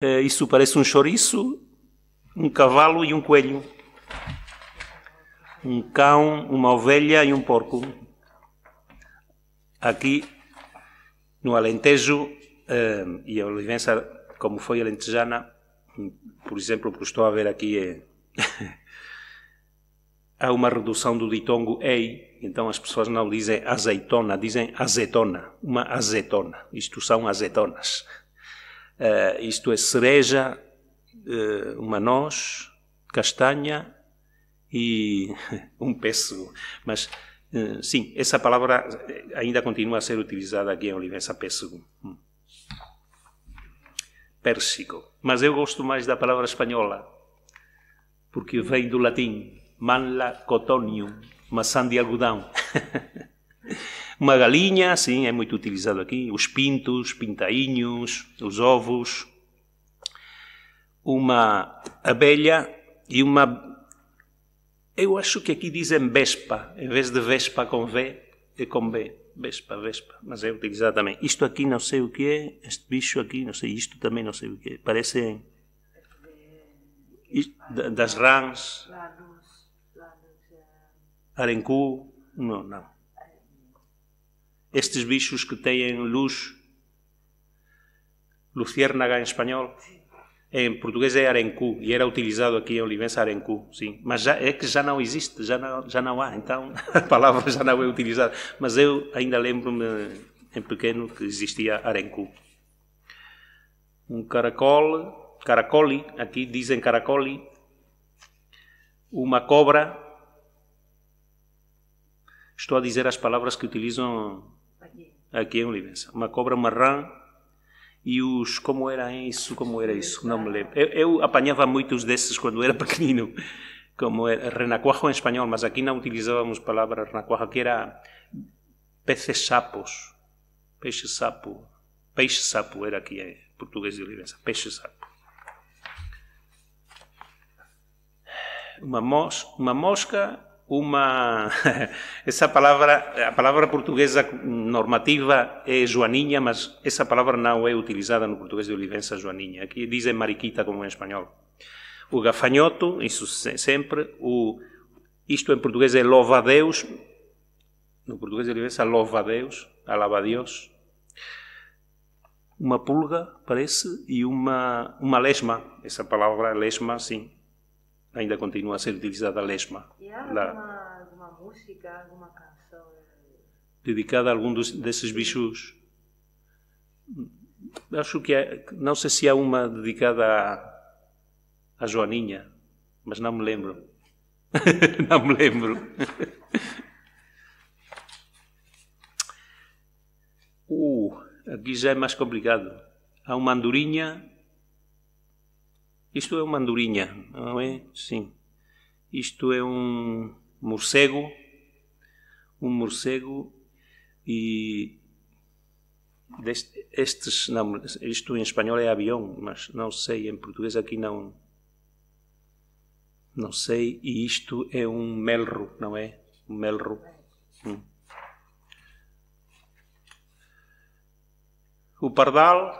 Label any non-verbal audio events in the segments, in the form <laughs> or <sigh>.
Eh, isso parece um chouriço, um cavalo e um coelho. Um cão, uma ovelha e um porco. Aqui no Alentejo, eh, e a Olivença, como foi alentejana, por exemplo, o que estou a ver aqui é. <laughs> Há uma redução do ditongo ei, então as pessoas não dizem azeitona, dizem azetona, uma azetona. Isto são azetonas. Uh, isto é cereja, uh, uma noz, castanha e <laughs> um pêssego. Mas, uh, sim, essa palavra ainda continua a ser utilizada aqui em Olivença, peso. Hum. Pérsico. Mas eu gosto mais da palavra espanhola, porque vem do latim, manla cotonium, maçã de algodão. <laughs> Uma galinha, sim, é muito utilizado aqui. Os pintos, pintainhos, os ovos. Uma abelha e uma. Eu acho que aqui dizem vespa, em vez de vespa com V, é com B. Vespa, vespa, mas é utilizado também. Isto aqui não sei o que é, este bicho aqui, não sei, isto também não sei o que é. Parecem. Das rãs. Eh, Arencu. Não, não estes bichos que têm luz, luciérnaga em espanhol, em português é arencu e era utilizado aqui em Olivença arencu, sim. Mas já, é que já não existe, já não, já não há, então <laughs> a palavra já não é utilizada. Mas eu ainda lembro-me em pequeno que existia arencu. Um caracol, caracoli, aqui dizem caracoli, uma cobra. Estou a dizer as palavras que utilizam Aqui. é em Olivença. Uma cobra marrã e os como era isso, como era isso, não me lembro. Eu, eu apanhava muitos desses quando era <laughs> pequenino, como era renacuajo em espanhol, mas aqui não utilizávamos palavra renacuajo, que era peces sapos, peixe sapo, peixe sapo era aqui em eh, português de Olivença, peixe sapo. Uma, mos uma mosca uma <laughs> essa palavra a palavra portuguesa normativa é joaninha mas essa palavra não é utilizada no português de Olivença joaninha aqui dizem mariquita como em espanhol o gafanhoto isso sempre o isto em português é louva Deus no português de Olivença louva Deus alaba Deus uma pulga parece e uma uma lesma essa palavra lesma sim ainda continua a ser utilizada a lesma. E há alguma, alguma, música, alguma canção? Dedicada a algum dos, desses bichos? Acho que há, é, não sei se há é uma dedicada a, a Joaninha, mas não me lembro. <laughs> não me lembro. <laughs> uh, aqui já é mais complicado. Há uma andorinha isto é uma andorinha, não é? Sim. Isto é um morcego, um morcego e deste, estes, não, isto em espanhol é avião, mas não sei, em português aqui não, não sei, e isto é um melro, não é? Um melro. Hum. O pardal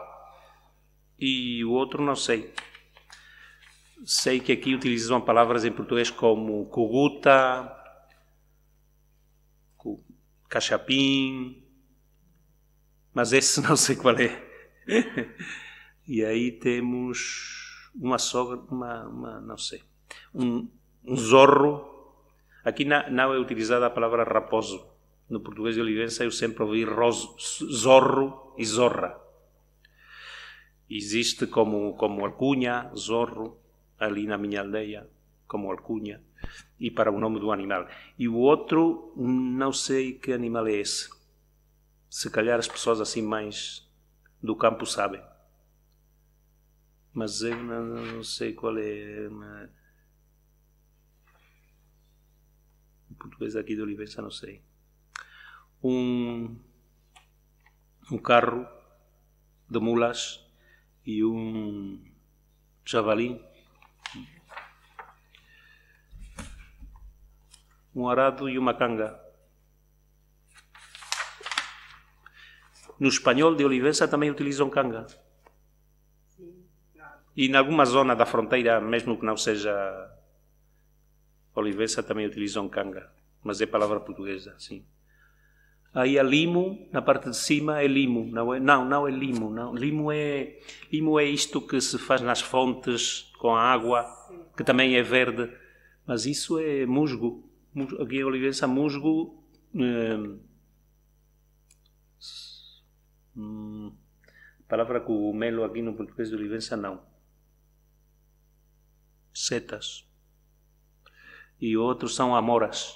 e o outro não sei. Sei que aqui utilizam palavras em português como coguta, cachapim, mas esse <laughs> não sei qual é. e aí temos uma sogra, uma, uma não sei, um, um, zorro. Aqui na, não é utilizada a palavra raposo. No português de Olivença eu sempre ouvi roso, zorro e zorra. Existe como, como alcunha, zorro ali na minha aldeia, como alcunha, e para o nome do animal. E o outro, não sei que animal é esse. Se calhar as pessoas assim mais do campo sabem. Mas eu não, não sei qual é. Mas... O português aqui de Olivença, não sei. Um, um carro de mulas e um javalim um arado e uma canga. No espanhol de Olivença também utilizam canga. E em alguma zona da fronteira, mesmo que não seja Olivença, também utilizam canga. Mas é palavra portuguesa, sim. Aí a limo, na parte de cima, é limo. Não, é, não, não é limo. Não. Limo, é, limo é isto que se faz nas fontes com a água, que também é verde. Mas isso é musgo aqui é a musgo. Eh, hum, palavra cogumelo aqui no português de Olivença não. Setas. E outros são amoras.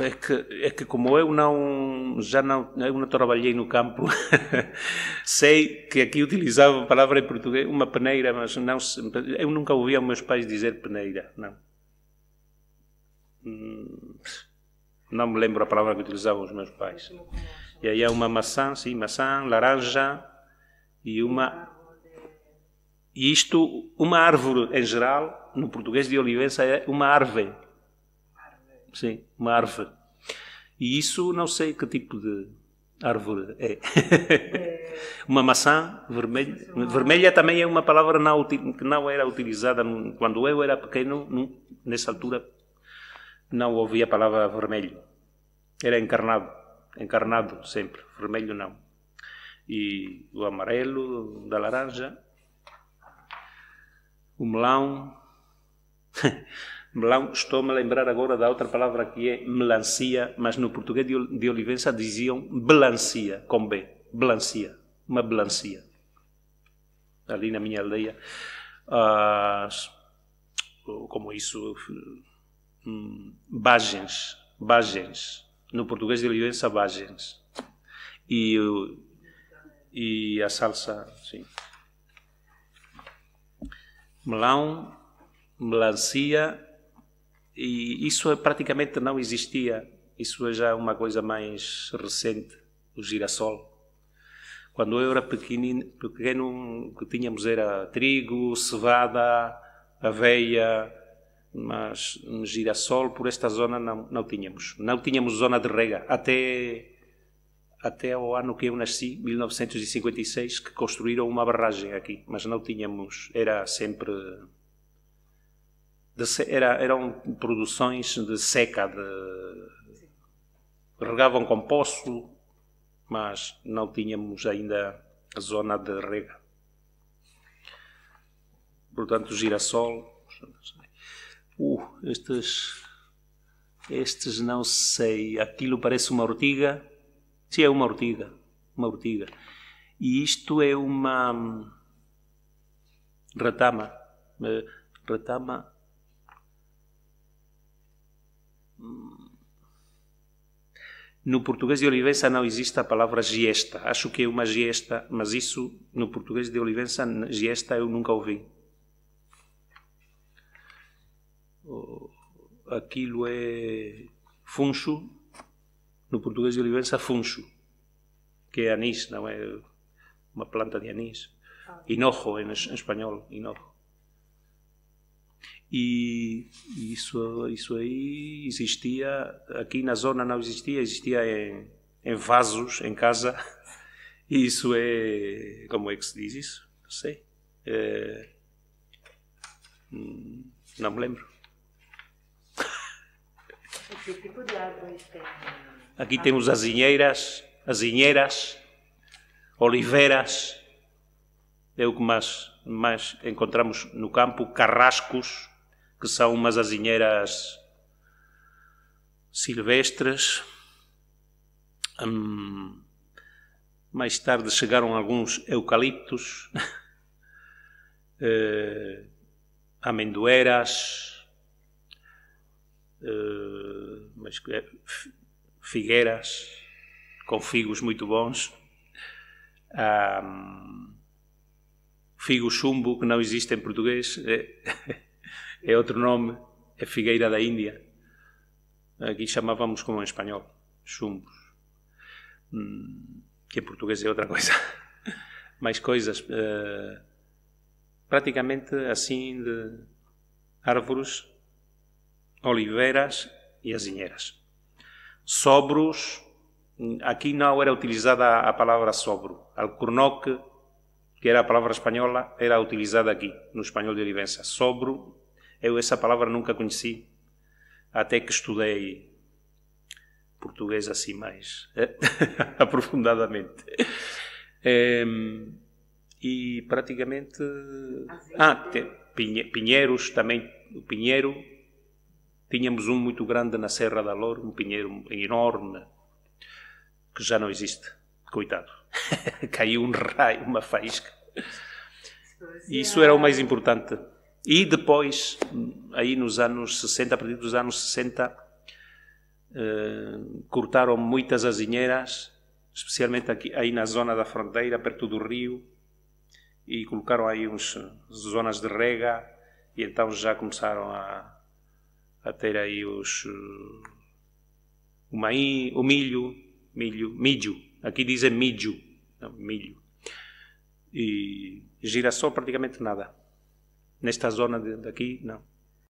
é que, é que como eu não já não eu não trabalhei no campo, <laughs> sei que aqui utilizavam a palavra em português, uma peneira, mas não eu nunca ouvia meus pais dizer peneira, não. Hum, não me lembro a palavra que utilizavam os meus pais. E aí há é uma maçã, sim, maçã, laranja e uma e isto, uma árvore em geral, no português de Olivença, é uma árvore. Sim, uma árvore. E isso não sei que tipo de árvore é. é... uma maçã vermelha. Vermelha também é uma palavra não, que não era utilizada quando eu era pequeno, nessa altura não ouvia a palavra vermelho. Era encarnado, encarnado sempre, vermelho não. E o amarelo, da laranja, o melão. <laughs> Melão Estou-me a lembrar agora da outra palavra que é melancia, mas no português de Olivença diziam melancia, com B. Blancia. Uma melancia. Ali na minha aldeia. As, como isso. Hum, bagens. Bagens. No português de Olivença, bagens. E, e a salsa, sim. Melão, melancia e isso é, praticamente não existia. Isso é já uma coisa mais recente, o girassol. Quando eu era pequenino, pequeno, o que tínhamos era trigo, cevada, aveia, mas girassol por esta zona não, não tínhamos. Não tínhamos zona de rega. Até, até o ano que eu nasci, 1956, que construíram uma barragem aqui, mas não tínhamos, era sempre de, era, eram produções de seca, de, regavam com poço, mas não tínhamos ainda a zona de rega. Portanto, girassol. Uh, estes, estes não sei, aquilo parece uma ortiga. Sim, é uma ortiga, uma ortiga. E isto é uma hum, retama, eh, retama No português de Olivença não existe a palavra giesta. Acho que é uma giesta, mas isso no português de Olivença, giesta eu nunca ouvi. Aquilo é funcho, no português de Olivença, funcho, que é anis, não é uma planta de anis. Ah. Hinojo em espanhol, hinojo e isso, isso aí existia, aqui na zona não existia, existia em, em vasos, em casa. E isso é, como é que se diz isso? Não sei. É, hum, não me lembro. É que tipo de árvores tem? Né? Aqui temos azinheiras, azinheiras, oliveiras. É o que mais, mais encontramos no campo, carrascos que são umas azinheiras silvestres. Hum, mais tarde chegaram alguns eucaliptos, <laughs> eh, amendoeiras, eh, mas, eh, figueiras com figos muito bons. Hum, figo chumbo, que não existe em português. <laughs> é outro nome, é figueira da Índia. Aqui chamávamos como em espanhol, chumbos. Hum, que em português é outra coisa. <laughs> Mais coisas. Uh, praticamente assim de árvores, oliveiras e azinheiras. Sobros, aqui não era utilizada a palavra sobro. Alcornoque, que era a palavra espanhola, era utilizada aqui, no espanhol de Olivença. Sobro eu essa palavra nunca conheci, até que estudei português assim mais eh, <laughs> aprofundadamente. É, e praticamente. Ah, ah tem, Pinheiros também. O Pinheiro. Tínhamos um muito grande na Serra da Loura, um pinheiro enorme, que já não existe. Coitado. <laughs> Caiu um raio, uma faísca. Isso era o mais importante. E depois, aí nos anos 60, a partir dos anos 60, eh, cortaram muitas azinheiras, especialmente aqui, aí na zona da fronteira, perto do rio, e colocaram aí uns eh, zonas de rega, e então já começaram a, a ter aí os, eh, o, maí, o milho, milho, milho, aqui dizem milho, não, milho, e girassol praticamente nada nesta zona de, daqui, não.